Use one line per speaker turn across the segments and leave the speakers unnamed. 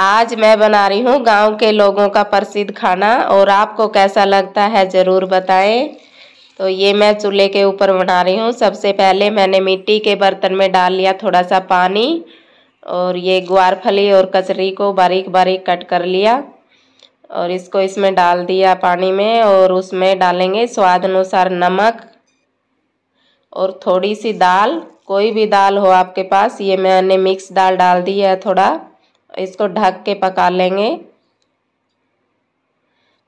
आज मैं बना रही हूँ गांव के लोगों का प्रसिद्ध खाना और आपको कैसा लगता है ज़रूर बताएं तो ये मैं चूल्हे के ऊपर बना रही हूँ सबसे पहले मैंने मिट्टी के बर्तन में डाल लिया थोड़ा सा पानी और ये ग्वार फली और कचरी को बारीक बारीक कट कर लिया और इसको इसमें डाल दिया पानी में और उसमें डालेंगे स्वाद अनुसार नमक और थोड़ी सी दाल कोई भी दाल हो आपके पास ये मैंने मिक्स दाल डाल दी है थोड़ा इसको ढक के पका लेंगे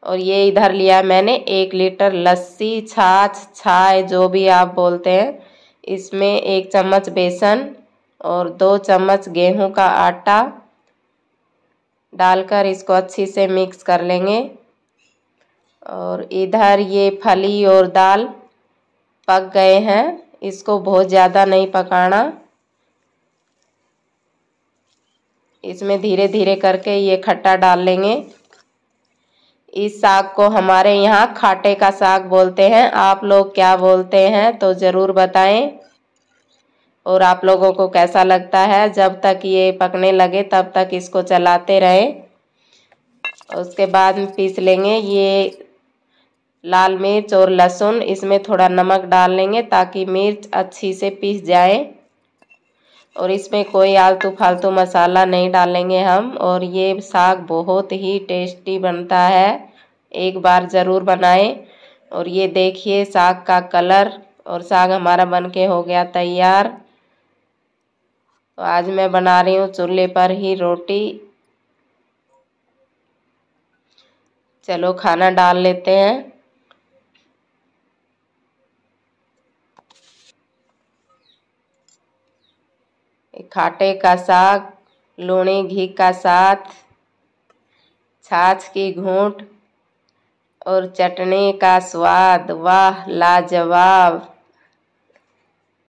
और ये इधर लिया मैंने एक लीटर लस्सी छाछ छाय जो भी आप बोलते हैं इसमें एक चम्मच बेसन और दो चम्मच गेहूं का आटा डालकर इसको अच्छी से मिक्स कर लेंगे और इधर ये फली और दाल पक गए हैं इसको बहुत ज़्यादा नहीं पकाना इसमें धीरे धीरे करके ये खट्टा डाल लेंगे इस साग को हमारे यहाँ खाटे का साग बोलते हैं आप लोग क्या बोलते हैं तो ज़रूर बताएं और आप लोगों को कैसा लगता है जब तक ये पकने लगे तब तक इसको चलाते रहें उसके बाद पीस लेंगे ये लाल मिर्च और लहसुन इसमें थोड़ा नमक डाल लेंगे ताकि मिर्च अच्छी से पीस जाए और इसमें कोई आलतू फालतू मसाला नहीं डालेंगे हम और ये साग बहुत ही टेस्टी बनता है एक बार ज़रूर बनाएं और ये देखिए साग का कलर और साग हमारा बन के हो गया तैयार तो आज मैं बना रही हूँ चूल्हे पर ही रोटी चलो खाना डाल लेते हैं खाटे का साग लूणी घी का साथ छाछ की घूंट और चटनी का स्वाद वाह लाजवाब